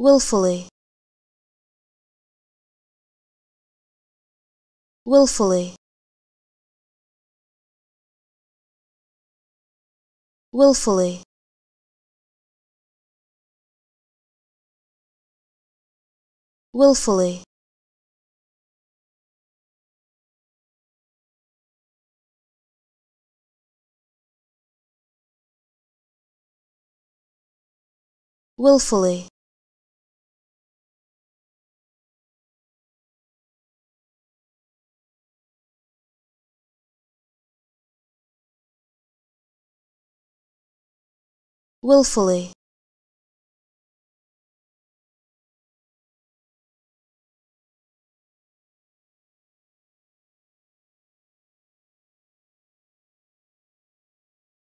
willfully willfully willfully willfully willfully willfully